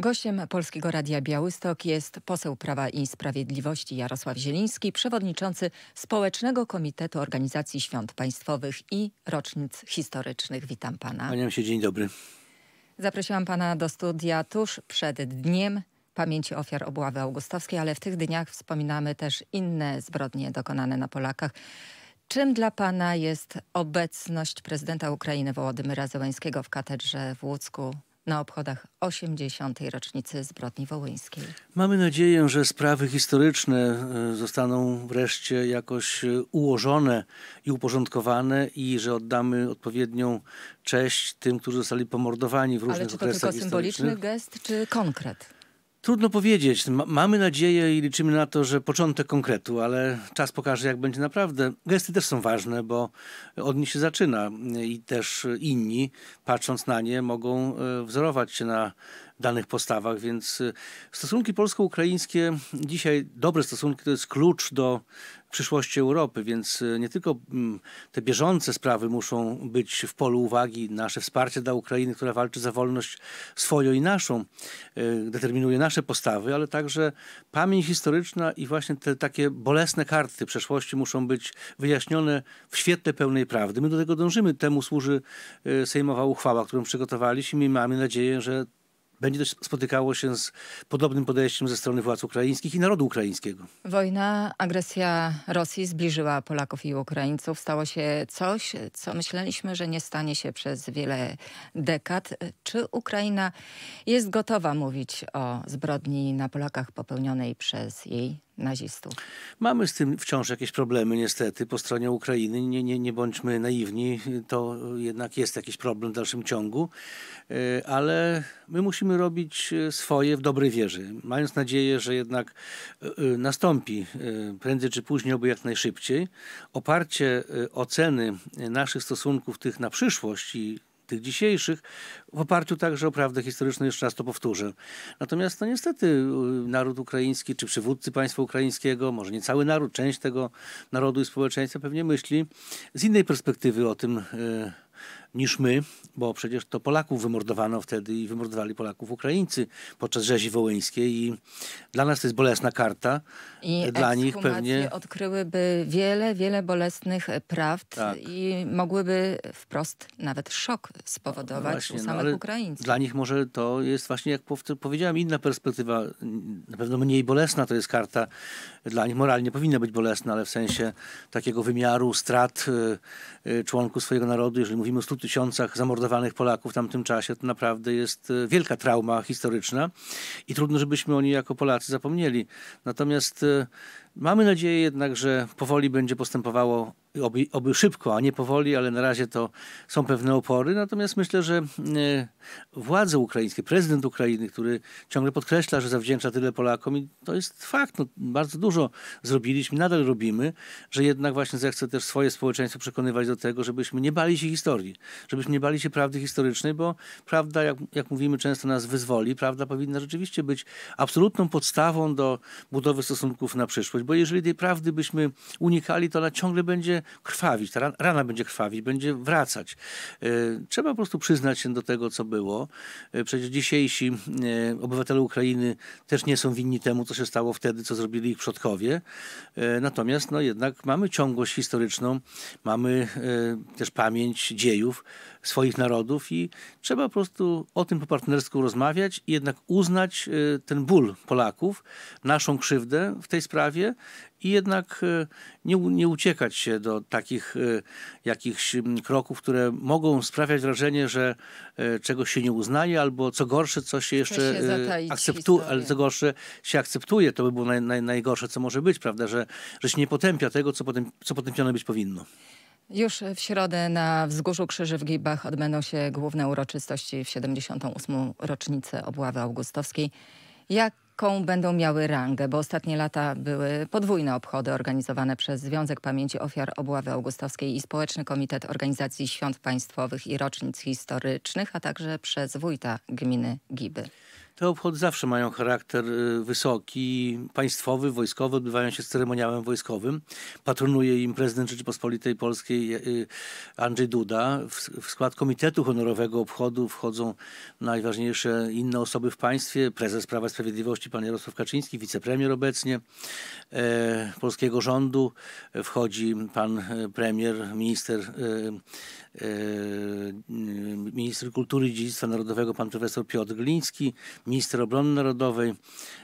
Gościem Polskiego Radia Białystok jest poseł Prawa i Sprawiedliwości Jarosław Zieliński, przewodniczący Społecznego Komitetu Organizacji Świąt Państwowych i Rocznic Historycznych. Witam pana. Panie się, dzień dobry. Zaprosiłam pana do studia tuż przed dniem pamięci ofiar obławy augustowskiej, ale w tych dniach wspominamy też inne zbrodnie dokonane na Polakach. Czym dla Pana jest obecność prezydenta Ukrainy Wołodymyra Zełańskiego w katedrze w Łódzku na obchodach 80. rocznicy zbrodni wołyńskiej. Mamy nadzieję, że sprawy historyczne e, zostaną wreszcie jakoś e, ułożone i uporządkowane i że oddamy odpowiednią cześć tym, którzy zostali pomordowani w różnych okresach Ale czy to tylko symboliczny gest, czy konkret? Trudno powiedzieć. Mamy nadzieję i liczymy na to, że początek konkretu, ale czas pokaże, jak będzie naprawdę. Gesty też są ważne, bo od nich się zaczyna i też inni, patrząc na nie, mogą e, wzorować się na danych postawach, więc y, stosunki polsko-ukraińskie dzisiaj, dobre stosunki to jest klucz do przyszłości Europy, więc y, nie tylko mm, te bieżące sprawy muszą być w polu uwagi, nasze wsparcie dla Ukrainy, która walczy za wolność swoją i naszą, y, determinuje nasze postawy, ale także pamięć historyczna i właśnie te takie bolesne karty przeszłości muszą być wyjaśnione w świetle pełnej prawdy. My do tego dążymy, temu służy sejmowa uchwała, którą przygotowaliśmy i mamy nadzieję, że będzie też spotykało się z podobnym podejściem ze strony władz ukraińskich i narodu ukraińskiego. Wojna, agresja Rosji zbliżyła Polaków i Ukraińców. Stało się coś, co myśleliśmy, że nie stanie się przez wiele dekad. Czy Ukraina jest gotowa mówić o zbrodni na Polakach popełnionej przez jej nazistów. Mamy z tym wciąż jakieś problemy niestety po stronie Ukrainy. Nie, nie, nie bądźmy naiwni, to jednak jest jakiś problem w dalszym ciągu, e, ale my musimy robić e, swoje w dobrej wierze, mając nadzieję, że jednak e, nastąpi prędzej czy później, oby jak najszybciej, oparcie oceny naszych stosunków tych na przyszłość i tych dzisiejszych, w oparciu także o prawdę historyczną, jeszcze raz to powtórzę. Natomiast no niestety y, naród ukraiński, czy przywódcy państwa ukraińskiego, może nie cały naród, część tego narodu i społeczeństwa pewnie myśli z innej perspektywy o tym, y, niż my, bo przecież to Polaków wymordowano wtedy i wymordowali Polaków Ukraińcy podczas rzezi wołyńskiej i dla nas to jest bolesna karta. I dla nich pewnie odkryłyby wiele, wiele bolesnych prawd tak. i mogłyby wprost nawet szok spowodować no właśnie, u samych no, Ukraińców. Dla nich może to jest właśnie, jak powiedziałem, inna perspektywa, na pewno mniej bolesna to jest karta. Dla nich moralnie powinna być bolesna, ale w sensie takiego wymiaru strat y, y, członków swojego narodu, jeżeli mówimy o 100 tysiącach zamordowanych Polaków w tamtym czasie, to naprawdę jest e, wielka trauma historyczna i trudno, żebyśmy o niej jako Polacy zapomnieli. Natomiast e, mamy nadzieję jednak, że powoli będzie postępowało oby, oby szybko, a nie powoli, ale na razie to są pewne opory. Natomiast myślę, że e, władze ukraińskie, prezydent Ukrainy, który ciągle podkreśla, że zawdzięcza tyle Polakom i to jest fakt, no, bardzo dużo zrobiliśmy, nadal robimy, że jednak właśnie zechce też swoje społeczeństwo przekonywać do tego, żebyśmy nie bali się historii, żebyśmy nie bali się prawdy historycznej, bo prawda, jak, jak mówimy, często nas wyzwoli, prawda powinna rzeczywiście być absolutną podstawą do budowy stosunków na przyszłość, bo jeżeli tej prawdy byśmy unikali, to ona ciągle będzie krwawić, ta rana będzie krwawić, będzie wracać. E, trzeba po prostu przyznać się do tego, co było. E, przecież dzisiejsi e, obywatele Ukrainy też nie są winni temu, co się stało wtedy, co zrobili ich przodkowie. Natomiast no, jednak mamy ciągłość historyczną, mamy też pamięć dziejów swoich narodów i trzeba po prostu o tym po partnersku rozmawiać i jednak uznać ten ból Polaków, naszą krzywdę w tej sprawie i jednak e, nie, nie uciekać się do takich e, jakichś mm, kroków, które mogą sprawiać wrażenie, że e, czegoś się nie uznaje, albo co gorsze, coś się jeszcze akceptuje, ale co gorsze się akceptuje. To by było naj, naj, najgorsze, co może być, prawda, że, że się nie potępia tego, co, potem, co potępione być powinno. Już w środę na Wzgórzu Krzyży w Gibach odbędą się główne uroczystości w 78. rocznicę obławy augustowskiej. Jak jaką będą miały rangę, bo ostatnie lata były podwójne obchody organizowane przez Związek Pamięci Ofiar Obławy Augustowskiej i Społeczny Komitet Organizacji Świąt Państwowych i Rocznic Historycznych, a także przez wójta gminy Giby. Te obchody zawsze mają charakter y, wysoki, państwowy, wojskowy, odbywają się z ceremoniałem wojskowym. Patronuje im prezydent Rzeczypospolitej Polskiej y, Andrzej Duda. W skład Komitetu Honorowego Obchodu wchodzą najważniejsze inne osoby w państwie, prezes Prawa i Sprawiedliwości pan Jarosław Kaczyński, wicepremier obecnie e, polskiego rządu. Wchodzi pan e, premier, minister, e, minister kultury i dziedzictwa narodowego pan profesor Piotr Gliński, minister obrony narodowej,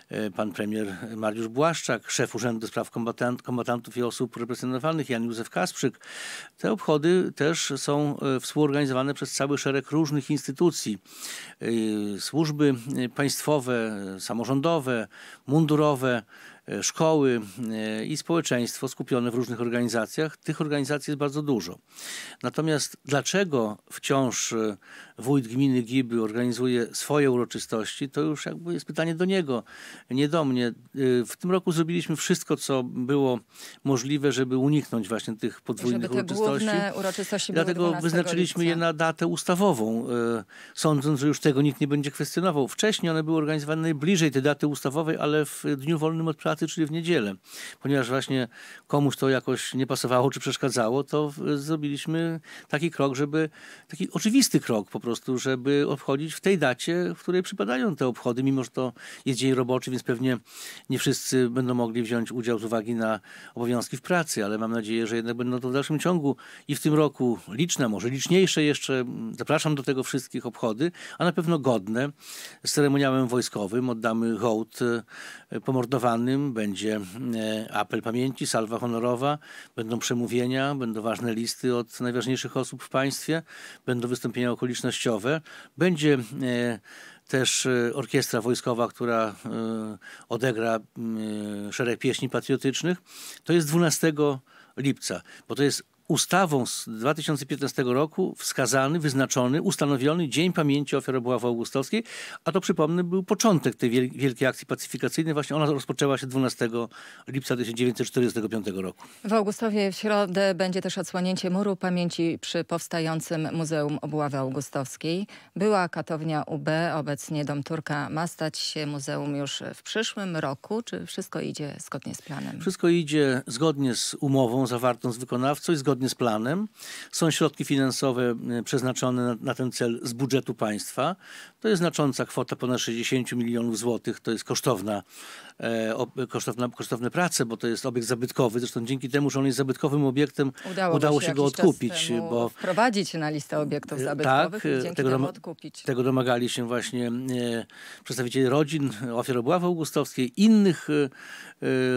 e, pan premier Mariusz Błaszczak, szef Urzędu Spraw Kombatant, Kombatantów i Osób Represjonowanych Jan Józef Kasprzyk. Te obchody też są e, współorganizowane przez cały szereg różnych instytucji. E, służby państwowe, samorządowe, mundurowe, E, szkoły e, i społeczeństwo skupione w różnych organizacjach. Tych organizacji jest bardzo dużo. Natomiast dlaczego wciąż e, wójt gminy Giby organizuje swoje uroczystości, to już jakby jest pytanie do niego, nie do mnie. W tym roku zrobiliśmy wszystko, co było możliwe, żeby uniknąć właśnie tych podwójnych żeby te uroczystości. uroczystości Dlatego wyznaczyliśmy lipca. je na datę ustawową, sądząc, że już tego nikt nie będzie kwestionował. Wcześniej one były organizowane najbliżej tej daty ustawowej, ale w dniu wolnym od pracy czyli w niedzielę. Ponieważ właśnie komuś to jakoś nie pasowało czy przeszkadzało, to zrobiliśmy taki krok, żeby, taki oczywisty krok po prostu, żeby obchodzić w tej dacie, w której przypadają te obchody, mimo że to jest dzień roboczy, więc pewnie nie wszyscy będą mogli wziąć udział z uwagi na obowiązki w pracy, ale mam nadzieję, że jednak będą to w dalszym ciągu i w tym roku liczne, może liczniejsze jeszcze, zapraszam do tego wszystkich obchody, a na pewno godne z ceremoniałem wojskowym, oddamy hołd e, pomordowanym, będzie e, apel pamięci, salwa honorowa, będą przemówienia, będą ważne listy od najważniejszych osób w państwie, będą wystąpienia okolicznościowe, będzie e, też e, orkiestra wojskowa, która odegra szereg pieśni patriotycznych. To jest 12 lipca, bo to jest ustawą z 2015 roku wskazany, wyznaczony, ustanowiony Dzień Pamięci Ofiar Obławy Augustowskiej, a to przypomnę był początek tej wielkiej akcji pacyfikacyjnej. Właśnie ona rozpoczęła się 12 lipca 1945 roku. W Augustowie w środę będzie też odsłonięcie muru pamięci przy powstającym Muzeum Obławy Augustowskiej. Była katownia UB, obecnie Dom Turka ma stać się muzeum już w przyszłym roku. Czy wszystko idzie zgodnie z planem? Wszystko idzie zgodnie z umową zawartą z wykonawcą i zgodnie zgodnie z planem. Są środki finansowe y, przeznaczone na ten cel z budżetu państwa. To jest znacząca kwota, ponad 60 milionów złotych. To jest kosztowna, e, kosztowna, kosztowne prace, bo to jest obiekt zabytkowy. Zresztą dzięki temu, że on jest zabytkowym obiektem, udało, udało się, się go odkupić. Bo wprowadzić na listę obiektów e, tak, zabytkowych tak, i e, dzięki tego temu odkupić. Tego domagali się właśnie przedstawiciele rodzin ofiar obławy augustowskiej, innych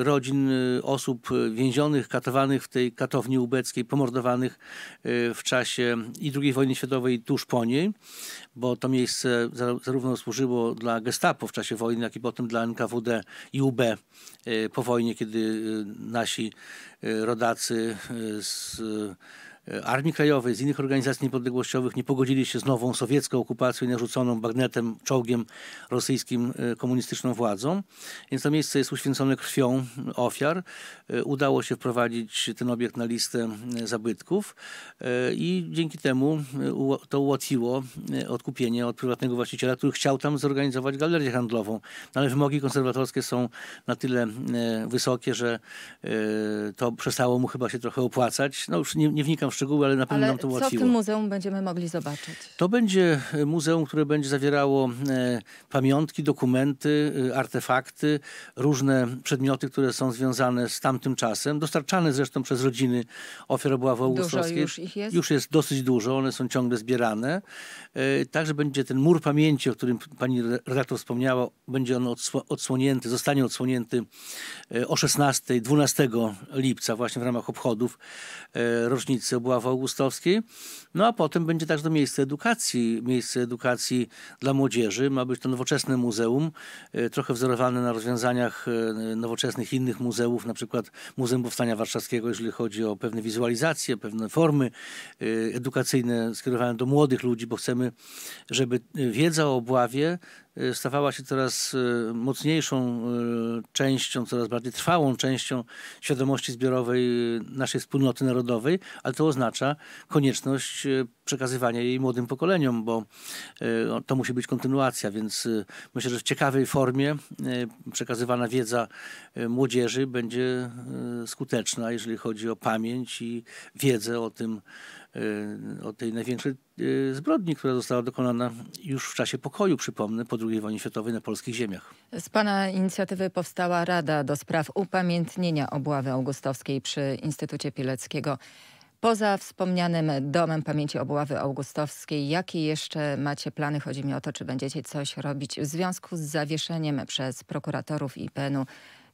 rodzin osób więzionych, katowanych w tej katowni ubeckiej pomordowanych y, w czasie i II wojny światowej i tuż po niej, bo to miejsce zarówno służyło dla gestapo w czasie wojny, jak i potem dla NKWD i UB y, po wojnie, kiedy y, nasi rodacy z E, Armii Krajowej, z innych organizacji niepodległościowych nie pogodzili się z nową sowiecką okupacją i narzuconą bagnetem, czołgiem rosyjskim e, komunistyczną władzą. Więc to miejsce jest uświęcone krwią ofiar. E, udało się wprowadzić ten obiekt na listę zabytków i dzięki temu to ułatwiło odkupienie od prywatnego właściciela, który chciał tam zorganizować galerię handlową. No, ale wymogi konserwatorskie są na tyle wysokie, że to przestało mu chyba się trochę opłacać. No już nie, nie wnikam w szczegóły, ale na pewno ale nam to ułatwiło. co w tym muzeum będziemy mogli zobaczyć? To będzie e, muzeum, które będzie zawierało e, pamiątki, dokumenty, e, artefakty, różne przedmioty, które są związane z tamtym czasem, dostarczane zresztą przez rodziny ofiar obławy augustowskiej. Już ich jest? Już jest dosyć dużo, one są ciągle zbierane. E, także będzie ten mur pamięci, o którym pani redaktor wspomniała, będzie on odsłonięty, zostanie odsłonięty e, o 16, 12 lipca właśnie w ramach obchodów e, rocznicy obławy była w Augustowskiej. No a potem będzie także to miejsce edukacji, miejsce edukacji dla młodzieży. Ma być to nowoczesne muzeum, e, trochę wzorowane na rozwiązaniach e, nowoczesnych innych muzeów, na przykład Muzeum Powstania Warszawskiego, jeżeli chodzi o pewne wizualizacje, pewne formy e, edukacyjne skierowane do młodych ludzi, bo chcemy, żeby wiedza o Obławie Y, stawała się coraz y, mocniejszą y, częścią, coraz bardziej trwałą częścią świadomości zbiorowej naszej wspólnoty narodowej, ale to oznacza konieczność przekazywania jej młodym pokoleniom, bo to musi być kontynuacja, więc myślę, że w ciekawej formie przekazywana wiedza młodzieży będzie skuteczna, jeżeli chodzi o pamięć i wiedzę o tym, Y, o tej największej y, zbrodni, która została dokonana już w czasie pokoju, przypomnę, po II wojnie światowej na polskich ziemiach. Z Pana inicjatywy powstała Rada do spraw upamiętnienia obławy augustowskiej przy Instytucie Pileckiego. Poza wspomnianym Domem Pamięci Obławy Augustowskiej, jakie jeszcze macie plany? Chodzi mi o to, czy będziecie coś robić w związku z zawieszeniem przez prokuratorów IPN-u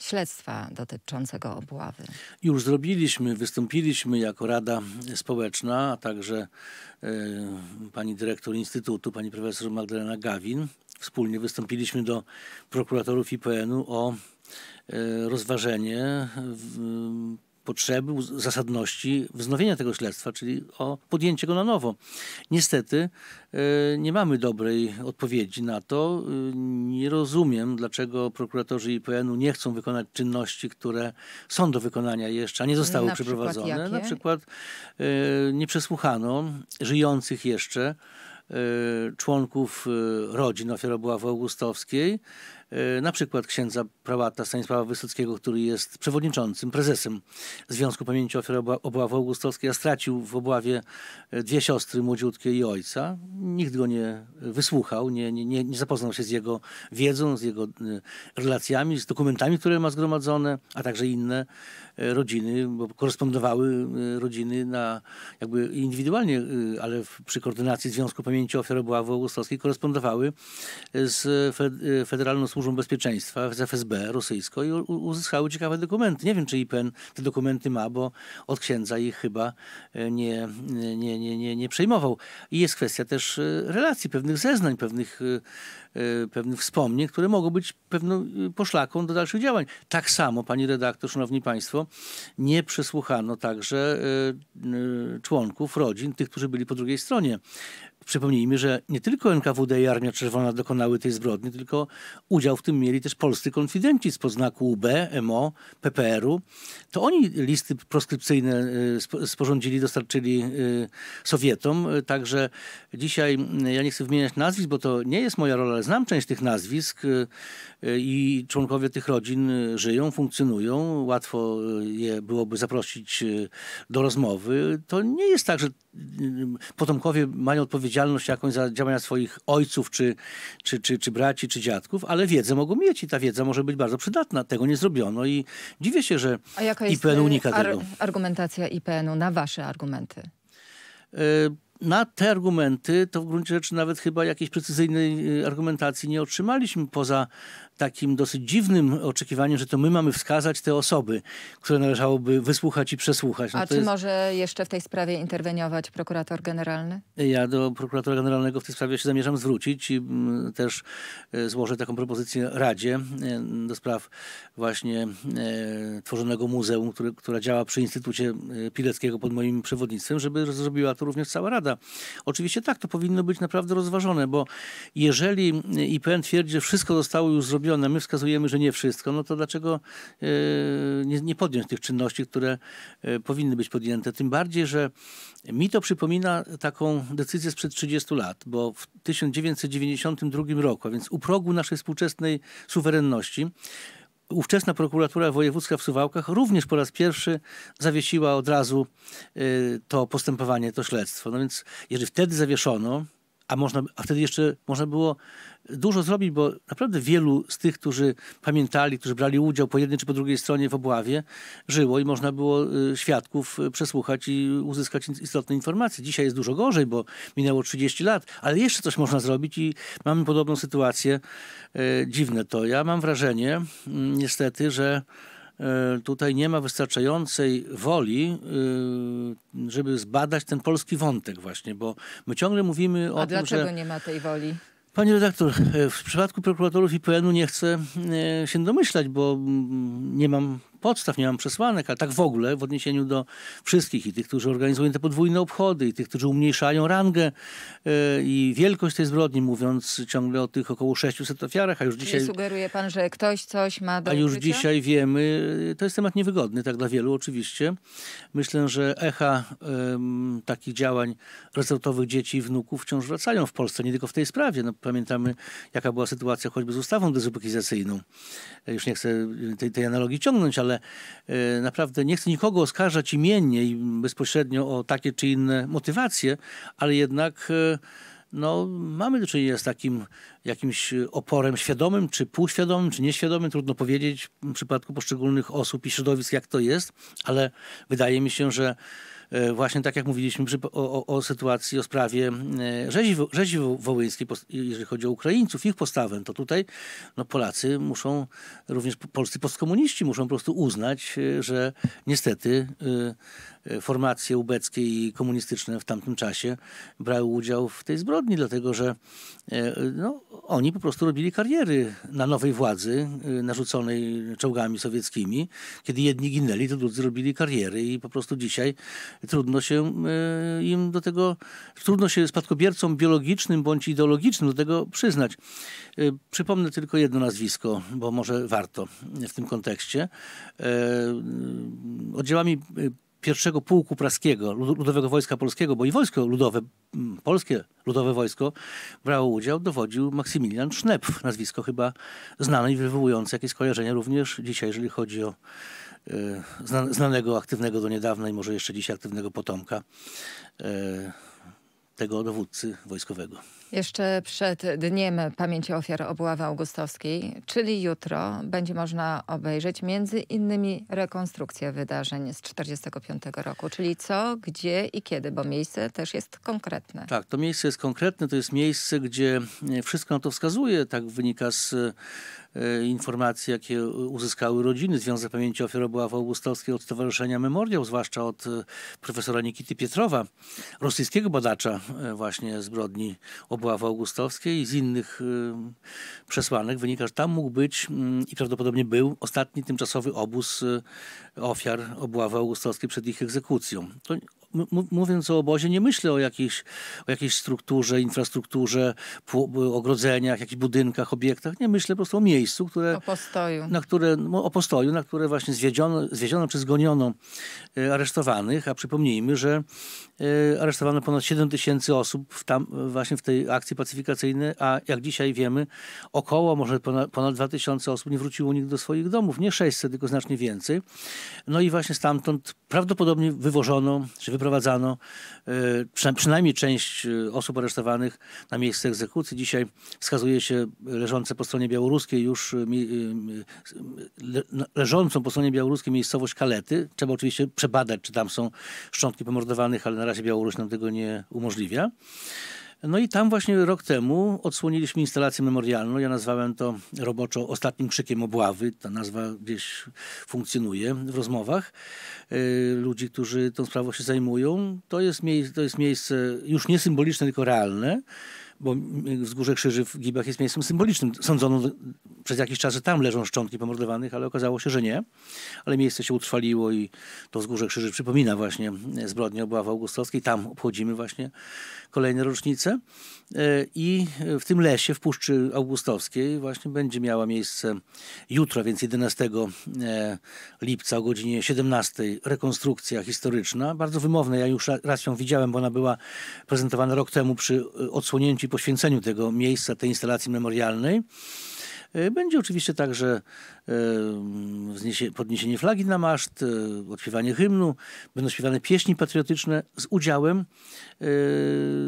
śledztwa dotyczącego obławy? Już zrobiliśmy, wystąpiliśmy jako Rada Społeczna, a także y, pani dyrektor Instytutu, pani profesor Magdalena Gawin. Wspólnie wystąpiliśmy do prokuratorów IPN-u o y, rozważenie y, potrzeby, zasadności wznowienia tego śledztwa, czyli o podjęcie go na nowo. Niestety e, nie mamy dobrej odpowiedzi na to. E, nie rozumiem, dlaczego prokuratorzy IPN-u nie chcą wykonać czynności, które są do wykonania jeszcze, a nie zostały na przeprowadzone. Przykład na e, przykład nie przesłuchano żyjących jeszcze członków rodzin ofiarobuławy augustowskiej, E, na przykład księdza prałata Stanisława Wysockiego, który jest przewodniczącym, prezesem Związku Pamięci Ofiar Obławy Augustowskiej, a stracił w Obławie e, dwie siostry młodziutkie i ojca. Nikt go nie wysłuchał, nie, nie, nie zapoznał się z jego wiedzą, z jego e, relacjami, z dokumentami, które ma zgromadzone, a także inne E, rodziny, bo korespondowały e, rodziny na jakby indywidualnie, e, ale przy koordynacji Związku Pamięci Ofiar w Augustowskiej korespondowały z Federalną Służbą Bezpieczeństwa, z FSB rosyjską i uzyskały ciekawe dokumenty. Nie wiem, czy IPN te dokumenty ma, bo od księdza ich chyba nie, nie, nie, nie, nie przejmował. I jest kwestia też relacji, pewnych zeznań, pewnych Y, pewnych wspomnień, które mogą być pewną y, poszlaką do dalszych działań. Tak samo, pani redaktor, szanowni państwo, nie przesłuchano także y, członków rodzin, tych, którzy byli po drugiej stronie. Przypomnijmy, że nie tylko NKWD i Armia Czerwona dokonały tej zbrodni, tylko udział w tym mieli też polscy konfidenci z poznaku UB, MO, PPR-u. To oni listy proskrypcyjne y, sporządzili, dostarczyli y, Sowietom. Także dzisiaj y, ja nie chcę wymieniać nazwisk, bo to nie jest moja rola, ale znam część tych nazwisk i członkowie tych rodzin żyją, funkcjonują. Łatwo je byłoby zaprosić do rozmowy. To nie jest tak, że potomkowie mają odpowiedzialność odpowiedzialność jakąś za działania swoich ojców, czy, czy, czy, czy braci, czy dziadków, ale wiedzę mogą mieć i ta wiedza może być bardzo przydatna. Tego nie zrobiono i dziwię się, że A jaka jest IPN unika e, ar tego. argumentacja IPN-u na wasze argumenty? E, na te argumenty to w gruncie rzeczy nawet chyba jakiejś precyzyjnej e, argumentacji nie otrzymaliśmy poza takim dosyć dziwnym oczekiwaniem, że to my mamy wskazać te osoby, które należałoby wysłuchać i przesłuchać. No A czy jest... może jeszcze w tej sprawie interweniować prokurator generalny? Ja do prokuratora generalnego w tej sprawie się zamierzam zwrócić i mm, też e, złożę taką propozycję Radzie e, do spraw właśnie e, tworzonego muzeum, które która działa przy Instytucie Pileckiego pod moim przewodnictwem, żeby zrobiła to również cała Rada. Oczywiście tak, to powinno być naprawdę rozważone, bo jeżeli IPN twierdzi, że wszystko zostało już zrobione, zrobione, my wskazujemy, że nie wszystko, no to dlaczego e, nie, nie podjąć tych czynności, które e, powinny być podjęte? Tym bardziej, że mi to przypomina taką decyzję sprzed 30 lat, bo w 1992 roku, a więc u progu naszej współczesnej suwerenności, ówczesna prokuratura wojewódzka w Suwałkach również po raz pierwszy zawiesiła od razu e, to postępowanie, to śledztwo. No więc jeżeli wtedy zawieszono, a, można, a wtedy jeszcze można było dużo zrobić, bo naprawdę wielu z tych, którzy pamiętali, którzy brali udział po jednej czy po drugiej stronie w obławie, żyło i można było y, świadków y, przesłuchać i uzyskać istotne informacje. Dzisiaj jest dużo gorzej, bo minęło 30 lat, ale jeszcze coś można zrobić i mamy podobną sytuację. Y, dziwne to. Ja mam wrażenie mm, niestety, że E, tutaj nie ma wystarczającej woli, e, żeby zbadać ten polski wątek właśnie, bo my ciągle mówimy o A tym, dlaczego że... dlaczego nie ma tej woli? Panie redaktor, e, w przypadku prokuratorów IPN-u nie chcę się domyślać, bo mm, nie mam podstaw, nie mam przesłanek, ale tak w ogóle w odniesieniu do wszystkich i tych, którzy organizują te podwójne obchody, i tych, którzy umniejszają rangę yy, i wielkość tej zbrodni, mówiąc ciągle o tych około 600 ofiarach, a już dzisiaj... Nie sugeruje pan, że ktoś coś ma do A już życia? dzisiaj wiemy, e, to jest temat niewygodny, tak dla wielu oczywiście. Myślę, że echa yy, takich działań resortowych dzieci i wnuków wciąż wracają w Polsce, nie tylko w tej sprawie. No, pamiętamy, jaka była sytuacja choćby z ustawą dezubekizacyjną. E, już nie chcę tej, tej analogii ciągnąć, ale ale e, naprawdę nie chcę nikogo oskarżać imiennie i bezpośrednio o takie czy inne motywacje, ale jednak e, no, mamy do czynienia z takim jakimś oporem świadomym, czy półświadomym, czy nieświadomym, trudno powiedzieć w przypadku poszczególnych osób i środowisk, jak to jest, ale wydaje mi się, że E, właśnie tak jak mówiliśmy przy, o, o, sytuacji, o sprawie e, rzezi, rzezi wołyńskiej, jeżeli chodzi o Ukraińców, ich postawę, to tutaj no, Polacy muszą, również polscy postkomuniści muszą po prostu uznać, e, że niestety formacje ubeckie i komunistyczne w tamtym czasie brały udział w tej zbrodni, dlatego że no, oni po prostu robili kariery na nowej władzy narzuconej czołgami sowieckimi. Kiedy jedni ginęli, to drudzy robili kariery i po prostu dzisiaj trudno się e, im do tego, trudno się spadkobiercom biologicznym bądź ideologicznym do tego przyznać. E, przypomnę tylko jedno nazwisko, bo może warto w tym kontekście. E, oddziałami pierwszego pułku praskiego, Ludowego Wojska Polskiego, bo i Wojsko Ludowe, Polskie Ludowe Wojsko brało udział, dowodził Maksymilian Sznepf. nazwisko chyba znane i wywołujące jakieś skojarzenia również dzisiaj, jeżeli chodzi o Y, znanego, aktywnego do niedawna i może jeszcze dzisiaj aktywnego potomka y, tego dowódcy wojskowego. Jeszcze przed Dniem Pamięci Ofiar Obławy Augustowskiej, czyli jutro, będzie można obejrzeć między innymi rekonstrukcję wydarzeń z 1945 roku, czyli co, gdzie i kiedy, bo miejsce też jest konkretne. Tak, to miejsce jest konkretne, to jest miejsce, gdzie e, wszystko na to wskazuje, tak wynika z E, informacje, jakie uzyskały rodziny. Związek Pamięci Ofiar Obławy Augustowskiej od Stowarzyszenia Memoriał, zwłaszcza od e, profesora Nikity Pietrowa, rosyjskiego badacza e, właśnie zbrodni Obławy Augustowskiej i z innych przesłanek wynika, że tam mógł być mm, i prawdopodobnie był ostatni tymczasowy obóz ofiar Obławy Augustowskiej przed ich egzekucją. To mówiąc o obozie, nie myślę o jakiejś, o jakiejś strukturze, infrastrukturze, ogrodzeniach, jakichś budynkach, obiektach. Nie myślę po prostu o miejscu, które, o postoju. Na które, no, o postoju, na które właśnie zwiedziono, zwiedziono czy zgoniono e, aresztowanych, a przypomnijmy, że e, aresztowano ponad 7 tysięcy osób w tam, właśnie w tej akcji pacyfikacyjnej, a jak dzisiaj wiemy, około może ponad, ponad 2 tysiące osób nie wróciło nikt do swoich domów. Nie 600, tylko znacznie więcej. No i właśnie stamtąd prawdopodobnie wywożono, czy wyprowadzono przeprowadzano e, przynajmniej część e, osób aresztowanych na miejsce egzekucji. Dzisiaj wskazuje się leżące po stronie białoruskiej już e, no, leżącą po stronie białoruskiej miejscowość Kalety. Trzeba oczywiście przebadać, czy tam są szczątki pomordowanych, ale na razie Białoruś nam tego nie umożliwia. No i tam właśnie rok temu odsłoniliśmy instalację memorialną. Ja nazwałem to roboczo Ostatnim Krzykiem Obławy. Ta nazwa gdzieś funkcjonuje w rozmowach e, ludzi, którzy tą sprawą się zajmują. To jest, to jest miejsce już nie symboliczne, tylko realne bo y, wzgórze krzyży w Gibach jest miejscem symbolicznym. Sądzono przez jakiś czas, że tam leżą szczątki pomordowanych, ale okazało się, że nie. Ale miejsce się utrwaliło i to wzgórze krzyży przypomina właśnie y, zbrodnię obławy augustowskiej. Tam obchodzimy właśnie kolejne rocznice. Y, I w tym lesie, w Puszczy Augustowskiej właśnie będzie miała miejsce jutro, więc 11 lipca o godzinie 17 rekonstrukcja historyczna. Bardzo wymowna, ja już raz ją widziałem, bo ona była prezentowana rok temu przy odsłonięciu pamięci, poświęceniu tego miejsca, tej instalacji memorialnej. E, będzie oczywiście także e, mm, podniesienie flagi na maszt, e, odśpiewanie hymnu, będą śpiewane pieśni patriotyczne z udziałem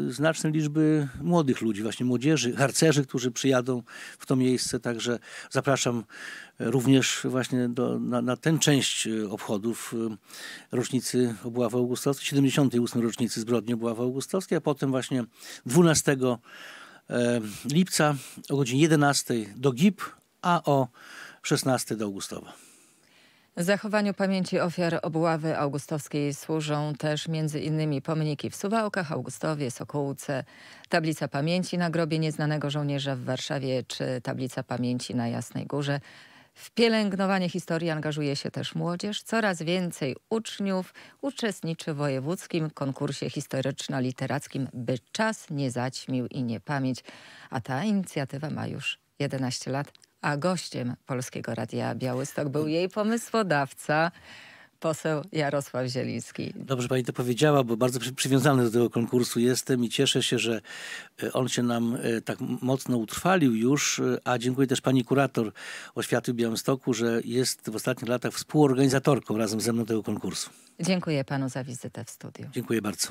znacznej liczby młodych ludzi, właśnie młodzieży, harcerzy, którzy przyjadą w to miejsce. Także zapraszam również właśnie do, na, na tę część obchodów rocznicy obławy augustowskiej, 78. rocznicy zbrodni obławy augustowskiej, a potem właśnie 12 E, lipca o godzinie 11 do GIP, a o 16 do Augustowa. Zachowaniu pamięci ofiar obławy augustowskiej służą też między innymi pomniki w Suwałkach, Augustowie, Sokółce, tablica pamięci na grobie nieznanego żołnierza w Warszawie czy tablica pamięci na Jasnej Górze. W pielęgnowanie historii angażuje się też młodzież. Coraz więcej uczniów uczestniczy w wojewódzkim konkursie historyczno-literackim, by czas nie zaćmił i nie pamięć. A ta inicjatywa ma już 11 lat, a gościem Polskiego Radia Białystok był jej pomysłodawca, poseł Jarosław Zieliński. Dobrze pani to powiedziała, bo bardzo przywiązany do tego konkursu jestem i cieszę się, że e, on się nam e, tak mocno utrwalił już, e, a dziękuję też pani kurator oświaty w Białymstoku, że jest w ostatnich latach współorganizatorką razem ze mną tego konkursu. Dziękuję panu za wizytę w studiu. Dziękuję bardzo.